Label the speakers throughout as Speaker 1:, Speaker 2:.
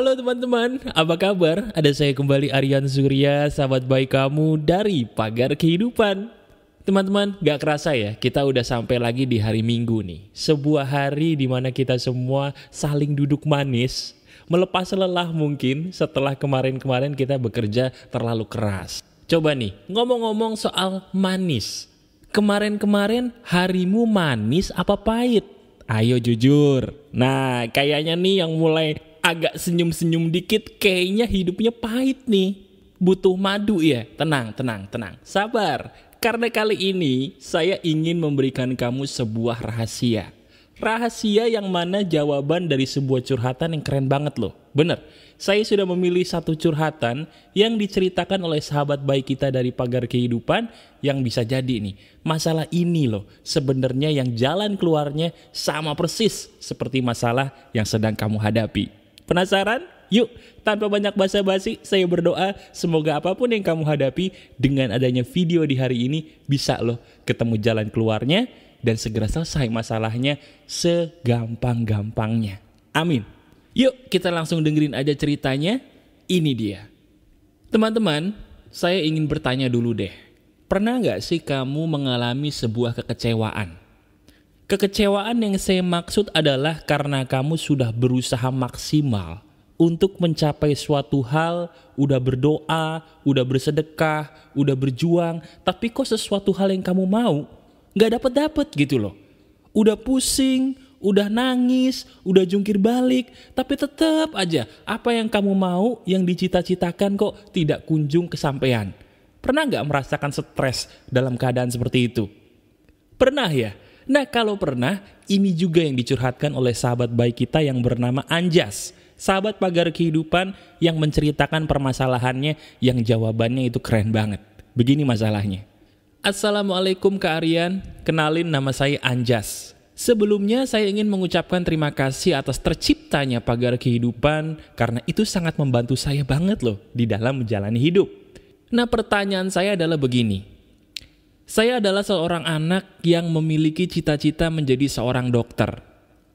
Speaker 1: Halo teman-teman, apa kabar? Ada saya kembali Aryan Surya, sahabat baik kamu dari Pagar Kehidupan. Teman-teman, gak kerasa ya, kita udah sampai lagi di hari Minggu nih. Sebuah hari dimana kita semua saling duduk manis, melepas lelah mungkin setelah kemarin-kemarin kita bekerja terlalu keras. Coba nih, ngomong-ngomong soal manis. Kemarin-kemarin harimu manis apa pahit? Ayo jujur. Nah, kayaknya nih yang mulai agak senyum-senyum dikit kayaknya hidupnya pahit nih. Butuh madu ya. Tenang, tenang, tenang. Sabar. Karena kali ini saya ingin memberikan kamu sebuah rahasia. Rahasia yang mana jawaban dari sebuah curhatan yang keren banget loh. Bener, saya sudah memilih satu curhatan yang diceritakan oleh sahabat baik kita dari pagar kehidupan yang bisa jadi nih. Masalah ini loh, sebenarnya yang jalan keluarnya sama persis seperti masalah yang sedang kamu hadapi. Penasaran? Yuk, tanpa banyak basa-basi, saya berdoa semoga apapun yang kamu hadapi dengan adanya video di hari ini bisa loh ketemu jalan keluarnya dan segera selesai masalahnya segampang-gampangnya. Amin. Yuk, kita langsung dengerin aja ceritanya. Ini dia. Teman-teman, saya ingin bertanya dulu deh. Pernah nggak sih kamu mengalami sebuah kekecewaan? Kekecewaan yang saya maksud adalah karena kamu sudah berusaha maksimal untuk mencapai suatu hal, udah berdoa, udah bersedekah, udah berjuang, tapi kok sesuatu hal yang kamu mau nggak dapat dapet gitu loh. Udah pusing, udah nangis, udah jungkir balik, tapi tetap aja apa yang kamu mau, yang dicita-citakan kok tidak kunjung kesampaian. Pernah nggak merasakan stres dalam keadaan seperti itu? Pernah ya? Nah kalau pernah, ini juga yang dicurhatkan oleh sahabat baik kita yang bernama Anjas. Sahabat pagar kehidupan yang menceritakan permasalahannya yang jawabannya itu keren banget. Begini masalahnya. Assalamualaikum Kak Aryan, kenalin nama saya Anjas. Sebelumnya saya ingin mengucapkan terima kasih atas terciptanya pagar kehidupan karena itu sangat membantu saya banget loh di dalam menjalani hidup. Nah pertanyaan saya adalah begini, saya adalah seorang anak yang memiliki cita-cita menjadi seorang dokter.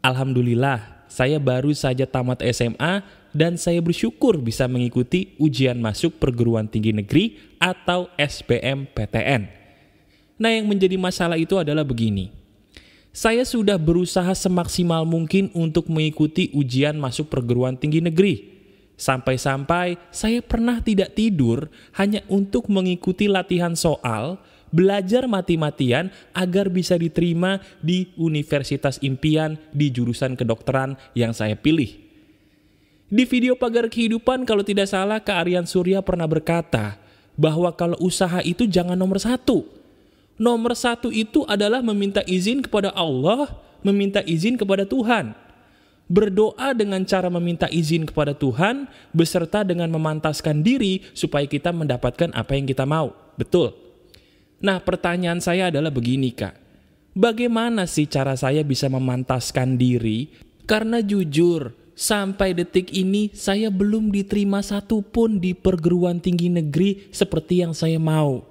Speaker 1: Alhamdulillah, saya baru saja tamat SMA dan saya bersyukur bisa mengikuti ujian masuk perguruan tinggi negeri atau SPM PTN. Nah yang menjadi masalah itu adalah begini. Saya sudah berusaha semaksimal mungkin untuk mengikuti ujian masuk perguruan tinggi negeri. Sampai-sampai saya pernah tidak tidur hanya untuk mengikuti latihan soal belajar mati-matian agar bisa diterima di universitas impian di jurusan kedokteran yang saya pilih. Di video pagar kehidupan kalau tidak salah Kak Aryan Surya pernah berkata bahwa kalau usaha itu jangan nomor satu. Nomor satu itu adalah meminta izin kepada Allah, meminta izin kepada Tuhan berdoa dengan cara meminta izin kepada Tuhan, beserta dengan memantaskan diri supaya kita mendapatkan apa yang kita mau. Betul. Nah pertanyaan saya adalah begini kak, bagaimana sih cara saya bisa memantaskan diri? Karena jujur, sampai detik ini saya belum diterima satupun di perguruan tinggi negeri seperti yang saya mau.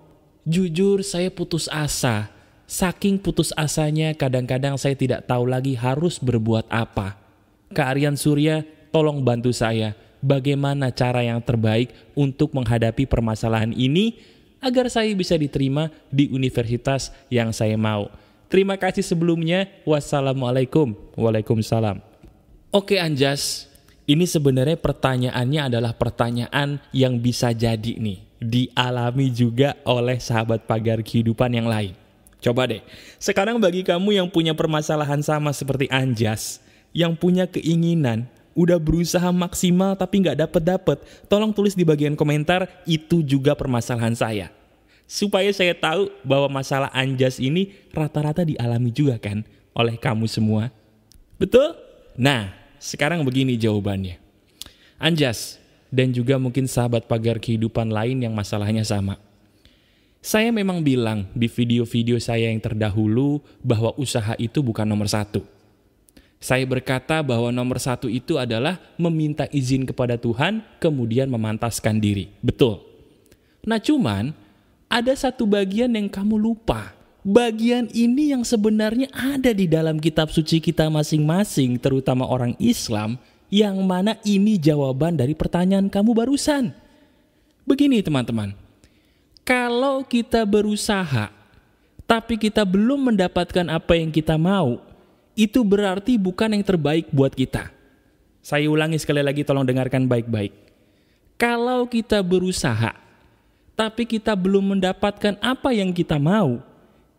Speaker 1: Jujur, saya putus asa. Saking putus asanya, kadang-kadang saya tidak tahu lagi harus berbuat apa. Kak Aryan Surya, tolong bantu saya. Bagaimana cara yang terbaik untuk menghadapi permasalahan ini? agar saya bisa diterima di universitas yang saya mau. Terima kasih sebelumnya. Wassalamualaikum. Waalaikumsalam. Oke Anjas, ini sebenarnya pertanyaannya adalah pertanyaan yang bisa jadi nih. Dialami juga oleh sahabat pagar kehidupan yang lain. Coba deh, sekarang bagi kamu yang punya permasalahan sama seperti Anjas, yang punya keinginan udah berusaha maksimal tapi nggak dapet dapet, tolong tulis di bagian komentar itu juga permasalahan saya. Supaya saya tahu bahwa masalah anjas ini rata-rata dialami juga kan oleh kamu semua. Betul? Nah, sekarang begini jawabannya. Anjas, dan juga mungkin sahabat pagar kehidupan lain yang masalahnya sama. Saya memang bilang di video-video saya yang terdahulu bahwa usaha itu bukan nomor satu. Saya berkata bahwa nomor satu itu adalah meminta izin kepada Tuhan, kemudian memantaskan diri. Betul. Nah cuman, ada satu bagian yang kamu lupa. Bagian ini yang sebenarnya ada di dalam kitab suci kita masing-masing, terutama orang Islam, yang mana ini jawaban dari pertanyaan kamu barusan. Begini teman-teman, kalau kita berusaha, tapi kita belum mendapatkan apa yang kita mau, itu berarti bukan yang terbaik buat kita. Saya ulangi sekali lagi tolong dengarkan baik-baik. Kalau kita berusaha, tapi kita belum mendapatkan apa yang kita mau,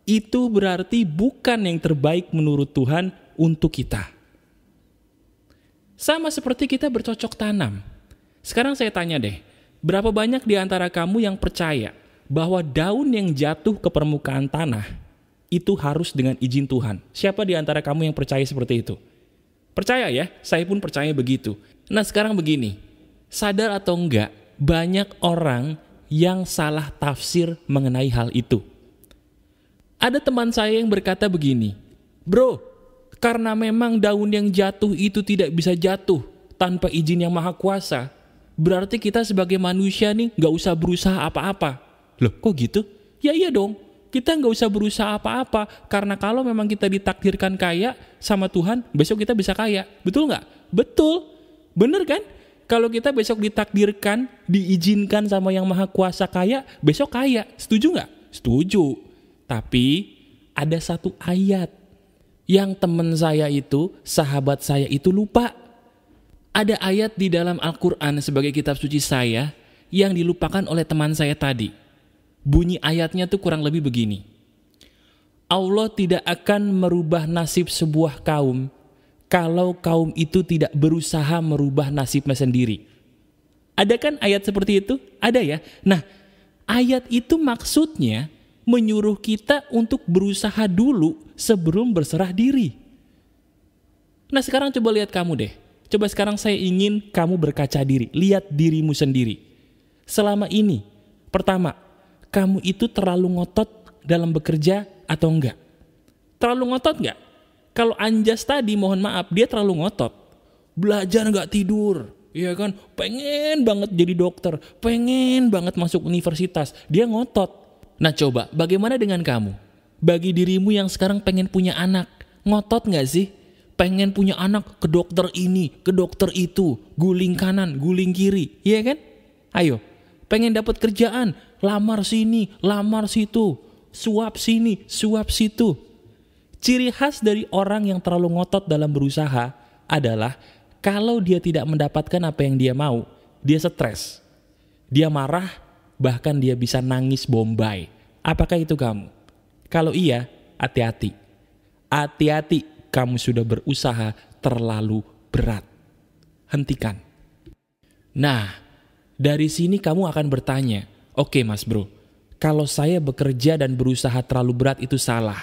Speaker 1: itu berarti bukan yang terbaik menurut Tuhan untuk kita. Sama seperti kita bercocok tanam. Sekarang saya tanya deh, berapa banyak di antara kamu yang percaya bahwa daun yang jatuh ke permukaan tanah itu harus dengan izin Tuhan. Siapa di antara kamu yang percaya seperti itu? Percaya ya, saya pun percaya begitu. Nah sekarang begini, sadar atau enggak, banyak orang yang salah tafsir mengenai hal itu. Ada teman saya yang berkata begini, Bro, karena memang daun yang jatuh itu tidak bisa jatuh tanpa izin yang maha kuasa, berarti kita sebagai manusia nih nggak usah berusaha apa-apa. Loh, kok gitu? Ya iya dong, kita nggak usah berusaha apa-apa karena kalau memang kita ditakdirkan kaya sama Tuhan besok kita bisa kaya betul nggak betul bener kan kalau kita besok ditakdirkan diizinkan sama yang maha kuasa kaya besok kaya setuju nggak setuju tapi ada satu ayat yang teman saya itu sahabat saya itu lupa ada ayat di dalam Al-Quran sebagai kitab suci saya yang dilupakan oleh teman saya tadi bunyi ayatnya tuh kurang lebih begini. Allah tidak akan merubah nasib sebuah kaum kalau kaum itu tidak berusaha merubah nasibnya sendiri. Ada kan ayat seperti itu? Ada ya? Nah, ayat itu maksudnya menyuruh kita untuk berusaha dulu sebelum berserah diri. Nah sekarang coba lihat kamu deh. Coba sekarang saya ingin kamu berkaca diri. Lihat dirimu sendiri. Selama ini, pertama, kamu itu terlalu ngotot dalam bekerja atau enggak? Terlalu ngotot enggak? Kalau Anjas tadi, mohon maaf, dia terlalu ngotot. Belajar enggak tidur, Iya kan, pengen banget jadi dokter, pengen banget masuk universitas. Dia ngotot. Nah coba, bagaimana dengan kamu? Bagi dirimu yang sekarang pengen punya anak, ngotot nggak sih? Pengen punya anak ke dokter ini, ke dokter itu, guling kanan, guling kiri, iya kan? Ayo, pengen dapat kerjaan, lamar sini, lamar situ, suap sini, suap situ. Ciri khas dari orang yang terlalu ngotot dalam berusaha adalah kalau dia tidak mendapatkan apa yang dia mau, dia stres, dia marah, bahkan dia bisa nangis bombay. Apakah itu kamu? Kalau iya, hati-hati. Hati-hati, kamu sudah berusaha terlalu berat. Hentikan. Nah, dari sini kamu akan bertanya, Oke mas bro, kalau saya bekerja dan berusaha terlalu berat itu salah.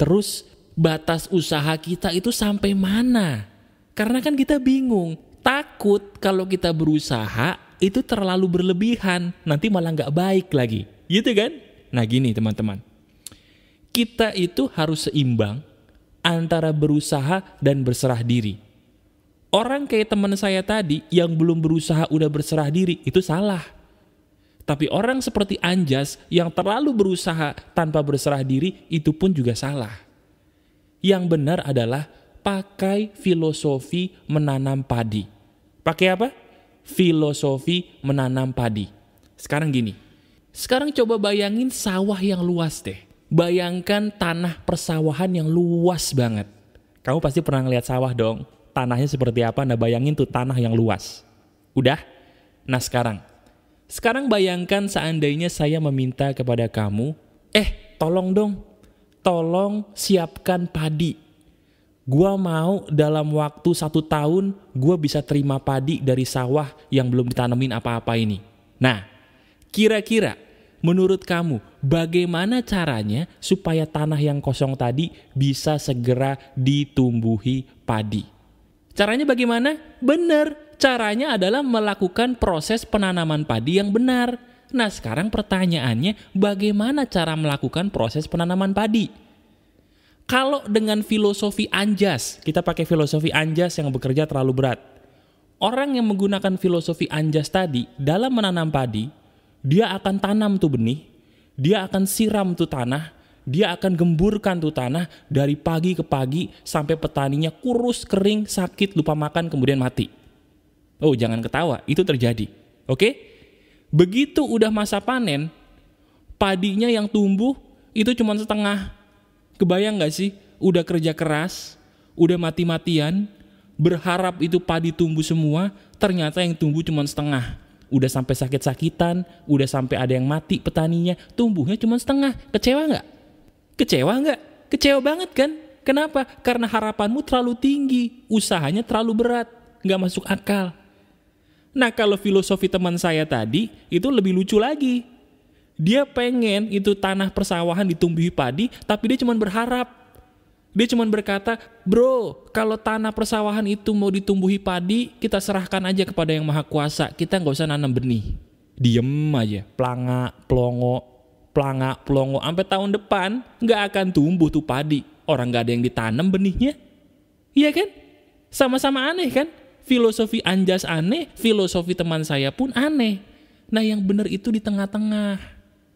Speaker 1: Terus batas usaha kita itu sampai mana? Karena kan kita bingung, takut kalau kita berusaha itu terlalu berlebihan, nanti malah nggak baik lagi. Gitu kan? Nah gini teman-teman, kita itu harus seimbang antara berusaha dan berserah diri. Orang kayak teman saya tadi yang belum berusaha udah berserah diri, itu salah tapi orang seperti Anjas yang terlalu berusaha tanpa berserah diri itu pun juga salah. Yang benar adalah pakai filosofi menanam padi. Pakai apa? Filosofi menanam padi. Sekarang gini, sekarang coba bayangin sawah yang luas deh. Bayangkan tanah persawahan yang luas banget. Kamu pasti pernah ngeliat sawah dong. Tanahnya seperti apa, nah bayangin tuh tanah yang luas. Udah? Nah sekarang, sekarang bayangkan seandainya saya meminta kepada kamu, eh tolong dong, tolong siapkan padi. Gua mau dalam waktu satu tahun gua bisa terima padi dari sawah yang belum ditanemin apa-apa ini. Nah, kira-kira menurut kamu bagaimana caranya supaya tanah yang kosong tadi bisa segera ditumbuhi padi? Caranya bagaimana? bener caranya adalah melakukan proses penanaman padi yang benar. Nah, sekarang pertanyaannya bagaimana cara melakukan proses penanaman padi? Kalau dengan filosofi anjas, kita pakai filosofi anjas yang bekerja terlalu berat. Orang yang menggunakan filosofi anjas tadi dalam menanam padi, dia akan tanam tuh benih, dia akan siram tuh tanah, dia akan gemburkan tuh tanah dari pagi ke pagi sampai petaninya kurus, kering, sakit, lupa makan, kemudian mati. Oh, jangan ketawa, itu terjadi. Oke? Okay? Begitu udah masa panen, padinya yang tumbuh itu cuma setengah. Kebayang nggak sih? Udah kerja keras, udah mati-matian, berharap itu padi tumbuh semua, ternyata yang tumbuh cuma setengah. Udah sampai sakit-sakitan, udah sampai ada yang mati petaninya, tumbuhnya cuma setengah. Kecewa nggak? Kecewa nggak? Kecewa banget kan? Kenapa? Karena harapanmu terlalu tinggi, usahanya terlalu berat, nggak masuk akal. Nah kalau filosofi teman saya tadi itu lebih lucu lagi. Dia pengen itu tanah persawahan ditumbuhi padi, tapi dia cuma berharap. Dia cuma berkata, bro, kalau tanah persawahan itu mau ditumbuhi padi, kita serahkan aja kepada yang maha kuasa. Kita nggak usah nanam benih. Diem aja, pelanga, pelongo, pelanga, pelongo. Sampai tahun depan nggak akan tumbuh tuh padi. Orang nggak ada yang ditanam benihnya. Iya kan? Sama-sama aneh kan? filosofi Anjas aneh, filosofi teman saya pun aneh. Nah yang benar itu di tengah-tengah.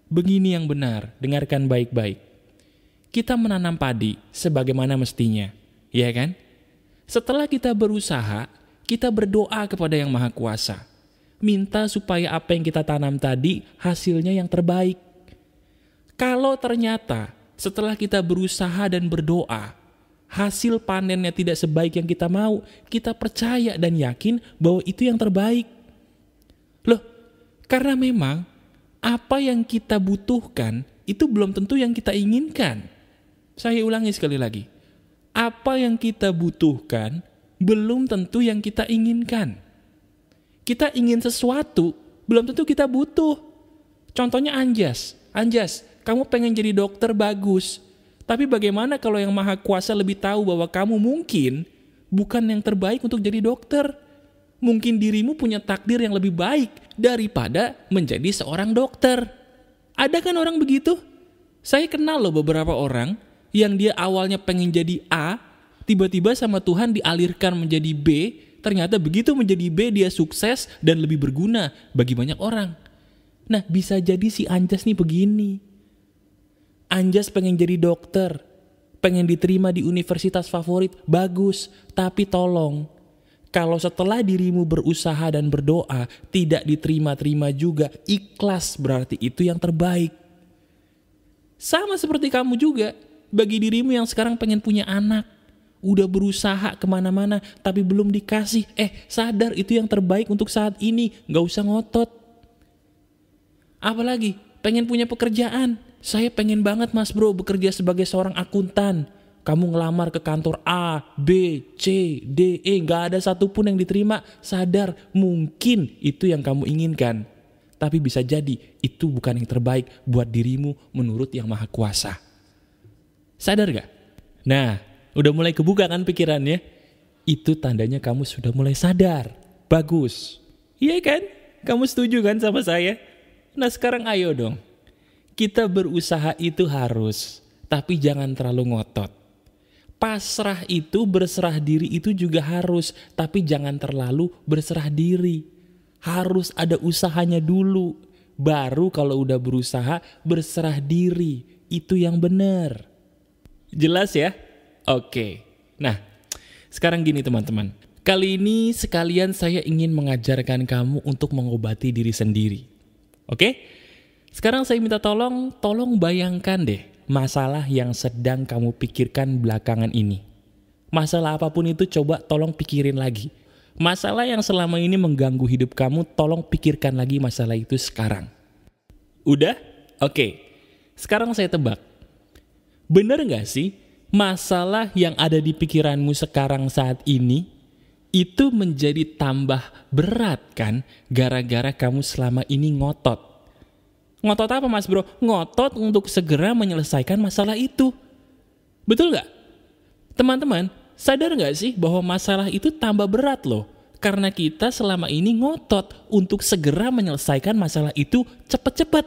Speaker 1: Begini yang benar, dengarkan baik-baik. Kita menanam padi sebagaimana mestinya, ya kan? Setelah kita berusaha, kita berdoa kepada yang maha kuasa. Minta supaya apa yang kita tanam tadi hasilnya yang terbaik. Kalau ternyata setelah kita berusaha dan berdoa, hasil panennya tidak sebaik yang kita mau, kita percaya dan yakin bahwa itu yang terbaik. Loh, karena memang apa yang kita butuhkan itu belum tentu yang kita inginkan. Saya ulangi sekali lagi. Apa yang kita butuhkan belum tentu yang kita inginkan. Kita ingin sesuatu, belum tentu kita butuh. Contohnya Anjas. Anjas, kamu pengen jadi dokter bagus, tapi bagaimana kalau yang maha kuasa lebih tahu bahwa kamu mungkin bukan yang terbaik untuk jadi dokter? Mungkin dirimu punya takdir yang lebih baik daripada menjadi seorang dokter. Ada kan orang begitu? Saya kenal loh beberapa orang yang dia awalnya pengen jadi A, tiba-tiba sama Tuhan dialirkan menjadi B, ternyata begitu menjadi B dia sukses dan lebih berguna bagi banyak orang. Nah bisa jadi si Anjas nih begini Anjas pengen jadi dokter, pengen diterima di universitas favorit, bagus, tapi tolong. Kalau setelah dirimu berusaha dan berdoa, tidak diterima-terima juga, ikhlas berarti itu yang terbaik. Sama seperti kamu juga, bagi dirimu yang sekarang pengen punya anak. Udah berusaha kemana-mana, tapi belum dikasih. Eh, sadar itu yang terbaik untuk saat ini, gak usah ngotot. Apalagi, pengen punya pekerjaan, saya pengen banget mas bro bekerja sebagai seorang akuntan. Kamu ngelamar ke kantor A, B, C, D, E. Gak ada satupun yang diterima. Sadar, mungkin itu yang kamu inginkan. Tapi bisa jadi itu bukan yang terbaik buat dirimu menurut yang maha kuasa. Sadar gak? Nah, udah mulai kebuka kan pikirannya? Itu tandanya kamu sudah mulai sadar. Bagus. Iya kan? Kamu setuju kan sama saya? Nah sekarang ayo dong kita berusaha itu harus, tapi jangan terlalu ngotot. Pasrah itu, berserah diri itu juga harus, tapi jangan terlalu berserah diri. Harus ada usahanya dulu, baru kalau udah berusaha berserah diri. Itu yang benar. Jelas ya? Oke. Nah, sekarang gini teman-teman. Kali ini sekalian saya ingin mengajarkan kamu untuk mengobati diri sendiri. Oke? Okay? Sekarang saya minta tolong, tolong bayangkan deh masalah yang sedang kamu pikirkan belakangan ini. Masalah apapun itu coba tolong pikirin lagi. Masalah yang selama ini mengganggu hidup kamu, tolong pikirkan lagi masalah itu sekarang. Udah? Oke. Sekarang saya tebak. Bener gak sih masalah yang ada di pikiranmu sekarang saat ini itu menjadi tambah berat kan gara-gara kamu selama ini ngotot? Ngotot apa mas bro? Ngotot untuk segera menyelesaikan masalah itu. Betul nggak? Teman-teman, sadar nggak sih bahwa masalah itu tambah berat loh? Karena kita selama ini ngotot untuk segera menyelesaikan masalah itu cepet-cepet.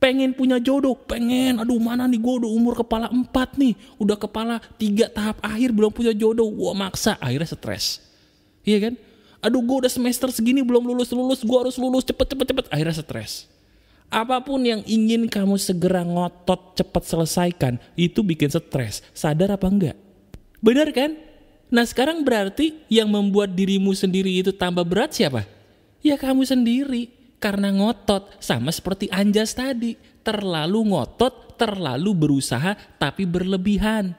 Speaker 1: Pengen punya jodoh, pengen, aduh mana nih gue udah umur kepala 4 nih, udah kepala tiga tahap akhir belum punya jodoh, gue maksa, akhirnya stres. Iya kan? Aduh gue udah semester segini belum lulus-lulus, gue harus lulus cepet-cepet-cepet, akhirnya stres Apapun yang ingin kamu segera ngotot cepat selesaikan, itu bikin stres. Sadar apa enggak? Benar kan? Nah sekarang berarti yang membuat dirimu sendiri itu tambah berat siapa? Ya kamu sendiri. Karena ngotot, sama seperti Anjas tadi. Terlalu ngotot, terlalu berusaha, tapi berlebihan.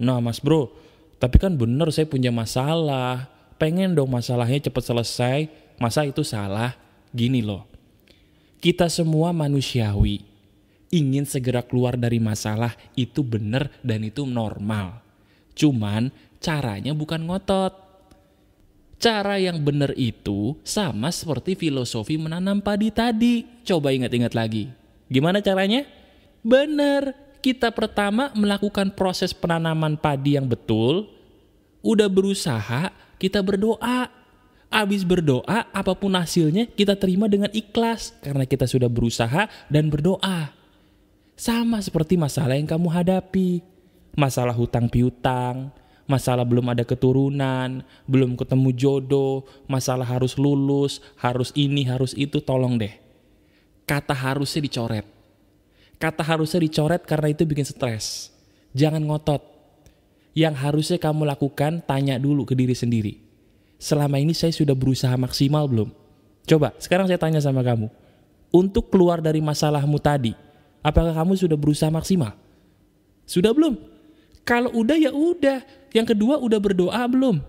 Speaker 1: Nah mas bro, tapi kan benar saya punya masalah. Pengen dong masalahnya cepat selesai. Masa itu salah? Gini loh, kita semua manusiawi. Ingin segera keluar dari masalah itu benar dan itu normal. Cuman caranya bukan ngotot. Cara yang benar itu sama seperti filosofi menanam padi tadi. Coba ingat-ingat lagi. Gimana caranya? Benar. Kita pertama melakukan proses penanaman padi yang betul. Udah berusaha, kita berdoa Abis berdoa, apapun hasilnya kita terima dengan ikhlas karena kita sudah berusaha dan berdoa. Sama seperti masalah yang kamu hadapi. Masalah hutang piutang, masalah belum ada keturunan, belum ketemu jodoh, masalah harus lulus, harus ini, harus itu, tolong deh. Kata harusnya dicoret. Kata harusnya dicoret karena itu bikin stres. Jangan ngotot. Yang harusnya kamu lakukan, tanya dulu ke diri sendiri selama ini saya sudah berusaha maksimal belum? Coba, sekarang saya tanya sama kamu. Untuk keluar dari masalahmu tadi, apakah kamu sudah berusaha maksimal? Sudah belum? Kalau udah ya udah. Yang kedua udah berdoa belum?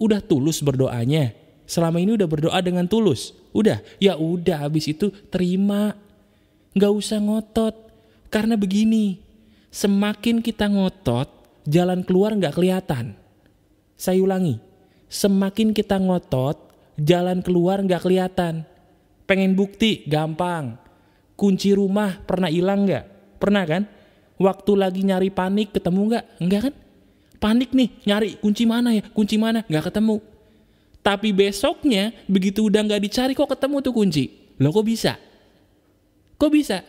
Speaker 1: Udah tulus berdoanya. Selama ini udah berdoa dengan tulus. Udah, ya udah habis itu terima. Gak usah ngotot. Karena begini, semakin kita ngotot, jalan keluar nggak kelihatan. Saya ulangi, Semakin kita ngotot, jalan keluar nggak kelihatan. Pengen bukti, gampang. Kunci rumah pernah hilang nggak? Pernah kan? Waktu lagi nyari panik ketemu nggak? Nggak kan? Panik nih, nyari kunci mana ya? Kunci mana? Nggak ketemu. Tapi besoknya, begitu udah nggak dicari kok ketemu tuh kunci. Loh kok bisa? Kok bisa?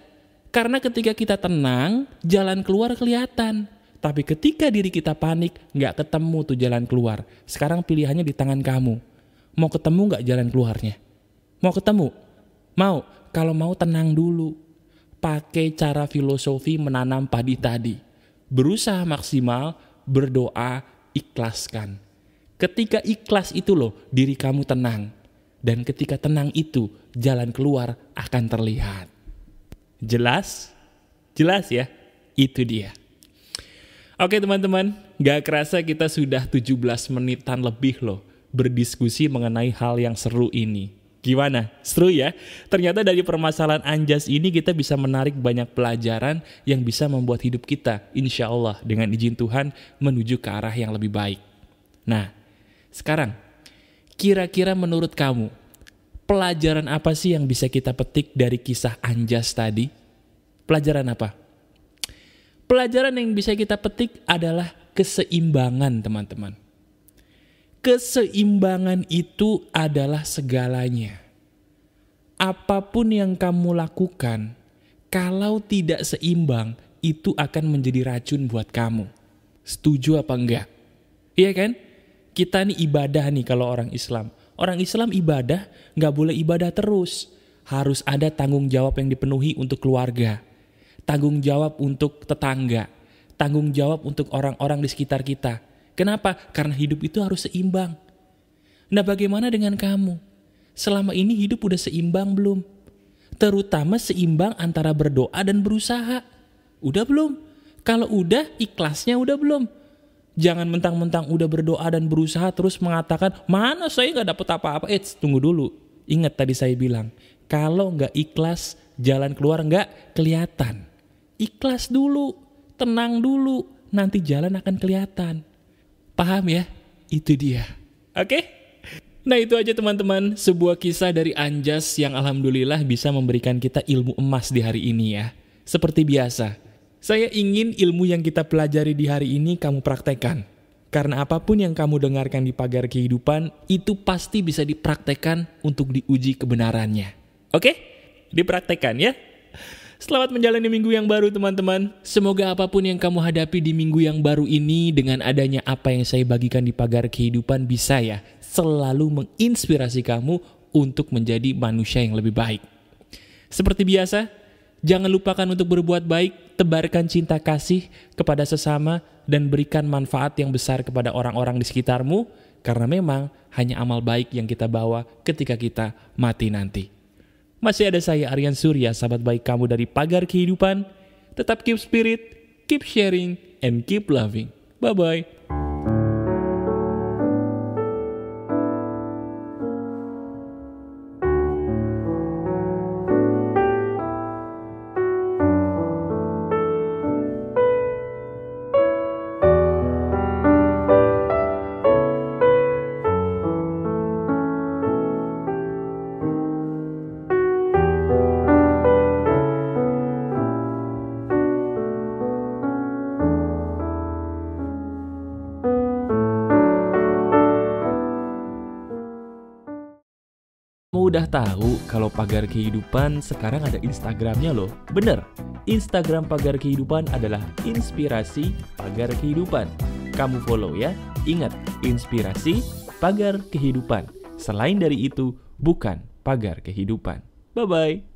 Speaker 1: Karena ketika kita tenang, jalan keluar kelihatan. Tapi ketika diri kita panik, nggak ketemu tuh jalan keluar. Sekarang pilihannya di tangan kamu. Mau ketemu nggak jalan keluarnya? Mau ketemu? Mau? Kalau mau tenang dulu. Pakai cara filosofi menanam padi tadi. Berusaha maksimal, berdoa, ikhlaskan. Ketika ikhlas itu loh, diri kamu tenang. Dan ketika tenang itu, jalan keluar akan terlihat. Jelas? Jelas ya? Itu dia. Oke teman-teman, gak kerasa kita sudah 17 menitan lebih loh berdiskusi mengenai hal yang seru ini. Gimana? Seru ya? Ternyata dari permasalahan Anjas ini kita bisa menarik banyak pelajaran yang bisa membuat hidup kita, insya Allah, dengan izin Tuhan, menuju ke arah yang lebih baik. Nah, sekarang, kira-kira menurut kamu, pelajaran apa sih yang bisa kita petik dari kisah Anjas tadi? Pelajaran apa? Pelajaran yang bisa kita petik adalah keseimbangan, teman-teman. Keseimbangan itu adalah segalanya. Apapun yang kamu lakukan, kalau tidak seimbang, itu akan menjadi racun buat kamu. Setuju apa enggak? Iya kan? Kita nih ibadah nih kalau orang Islam. Orang Islam ibadah, nggak boleh ibadah terus. Harus ada tanggung jawab yang dipenuhi untuk keluarga tanggung jawab untuk tetangga, tanggung jawab untuk orang-orang di sekitar kita. Kenapa? Karena hidup itu harus seimbang. Nah bagaimana dengan kamu? Selama ini hidup udah seimbang belum? Terutama seimbang antara berdoa dan berusaha. Udah belum? Kalau udah, ikhlasnya udah belum? Jangan mentang-mentang udah berdoa dan berusaha terus mengatakan, mana saya nggak dapet apa-apa. Eh, tunggu dulu. Ingat tadi saya bilang, kalau nggak ikhlas, jalan keluar nggak kelihatan. Ikhlas dulu, tenang dulu, nanti jalan akan kelihatan. Paham ya? Itu dia. Oke? Okay? Nah itu aja teman-teman, sebuah kisah dari Anjas yang alhamdulillah bisa memberikan kita ilmu emas di hari ini ya. Seperti biasa, saya ingin ilmu yang kita pelajari di hari ini kamu praktekkan. Karena apapun yang kamu dengarkan di pagar kehidupan, itu pasti bisa dipraktekkan untuk diuji kebenarannya. Oke? Dipraktekkan ya? Selamat menjalani minggu yang baru teman-teman. Semoga apapun yang kamu hadapi di minggu yang baru ini dengan adanya apa yang saya bagikan di pagar kehidupan bisa ya selalu menginspirasi kamu untuk menjadi manusia yang lebih baik. Seperti biasa, jangan lupakan untuk berbuat baik, tebarkan cinta kasih kepada sesama dan berikan manfaat yang besar kepada orang-orang di sekitarmu karena memang hanya amal baik yang kita bawa ketika kita mati nanti. Masih ada saya Aryan Surya, sahabat baik kamu dari pagar kehidupan. Tetap keep spirit, keep sharing, and keep loving. Bye-bye. udah tahu kalau pagar kehidupan sekarang ada Instagramnya loh? Bener, Instagram pagar kehidupan adalah inspirasi pagar kehidupan. Kamu follow ya. Ingat, inspirasi pagar kehidupan. Selain dari itu, bukan pagar kehidupan. Bye-bye.